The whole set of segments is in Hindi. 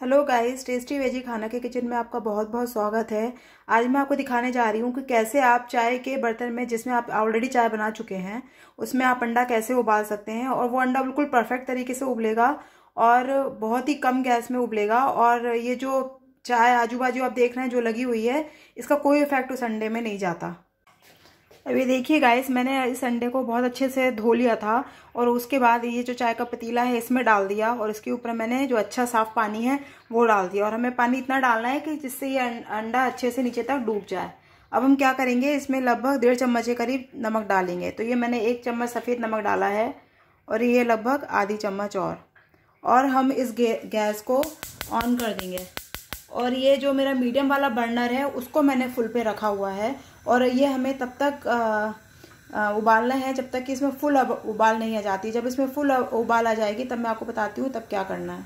हेलो गाइस टेस्टी वेजी खाना के किचन में आपका बहुत बहुत स्वागत है आज मैं आपको दिखाने जा रही हूँ कि कैसे आप चाय के बर्तन में जिसमें आप ऑलरेडी चाय बना चुके हैं उसमें आप अंडा कैसे उबाल सकते हैं और वो अंडा बिल्कुल परफेक्ट तरीके से उबलेगा और बहुत ही कम गैस में उबलेगा और ये जो चाय आजू बाजू आप देख रहे हैं जो लगी हुई है इसका कोई इफेक्ट उस अंडे में नहीं जाता अभी देखिए गाइस मैंने इस अंडे को बहुत अच्छे से धो लिया था और उसके बाद ये जो चाय का पतीला है इसमें डाल दिया और इसके ऊपर मैंने जो अच्छा साफ पानी है वो डाल दिया और हमें पानी इतना डालना है कि जिससे ये अं-, अंडा अच्छे से नीचे तक डूब जाए अब हम क्या करेंगे इसमें लगभग डेढ़ चम्मच के करीब नमक डालेंगे तो ये मैंने एक चम्मच सफ़ेद नमक डाला है और ये लगभग आधी चम्मच और और हम इस गैस को ऑन कर देंगे और ये जो मेरा मीडियम वाला बर्नर है उसको मैंने फुल पे रखा हुआ है और ये हमें तब तक आ, उबालना है जब तक कि इसमें फुल अब उबाल नहीं आ जाती जब इसमें फुल उबाल आ जाएगी तब मैं आपको बताती हूँ तब क्या करना है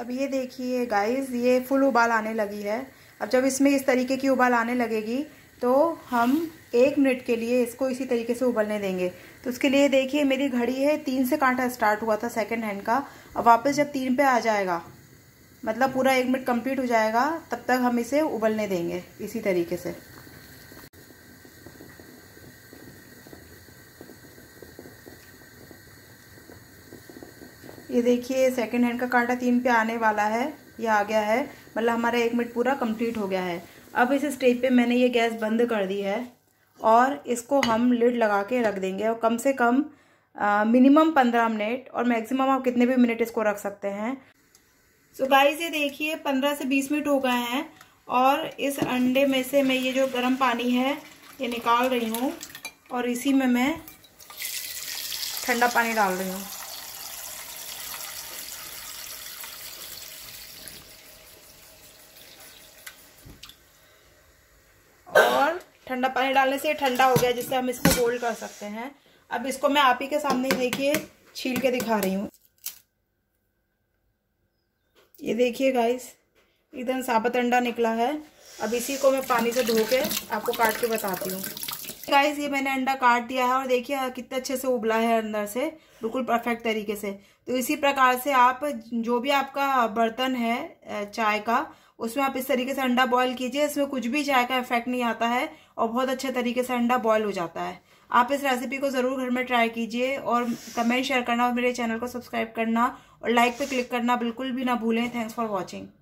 अब ये देखिए गाइस ये फुल उबाल आने लगी है अब जब इसमें इस तरीके की उबाल आने लगेगी तो हम एक मिनट के लिए इसको इसी तरीके से उबलने देंगे तो उसके लिए देखिए मेरी घड़ी है तीन से कांटा स्टार्ट हुआ था सेकेंड हैंड का अब वापस जब तीन पे आ जाएगा मतलब पूरा एक मिनट कंप्लीट हो जाएगा तब तक हम इसे उबलने देंगे इसी तरीके से ये देखिए सेकेंड हैंड का कांटा तीन पे आने वाला है ये आ गया है मतलब हमारा एक मिनट पूरा कंप्लीट हो गया है अब इस स्टेज पे मैंने ये गैस बंद कर दी है और इसको हम लिड लगा के रख देंगे और कम से कम मिनिमम पंद्रह मिनट और मैक्सिमम आप कितने भी मिनट इसको रख सकते हैं सो so गाइस ये देखिए पंद्रह से बीस मिनट हो गए हैं और इस अंडे में से मैं ये जो गर्म पानी है ये निकाल रही हूँ और इसी में मैं ठंडा पानी डाल रही हूँ ठंडा पानी डालने से ठंडा हो गया जिससे हम इसको रोल कर सकते हैं अब इसको मैं आप ही के सामने देखिए छील के दिखा रही हूँ ये देखिए गाइस एकदम साबत अंडा निकला है अब इसी को मैं पानी से धो के आपको काट के बताती हूँ गाइस ये मैंने अंडा काट दिया है और देखिए हाँ, कितने अच्छे से उबला है अंदर से बिल्कुल परफेक्ट तरीके से तो इसी प्रकार से आप जो भी आपका बर्तन है चाय का उसमें आप इस तरीके से अंडा बॉईल कीजिए इसमें कुछ भी चाय का इफेक्ट नहीं आता है और बहुत अच्छे तरीके से अंडा बॉयल हो जाता है आप इस रेसिपी को ज़रूर घर में ट्राई कीजिए और कमेंट शेयर करना और मेरे चैनल को सब्सक्राइब करना और लाइक पर क्लिक करना बिल्कुल भी ना भूलें थैंक्स फॉर वॉचिंग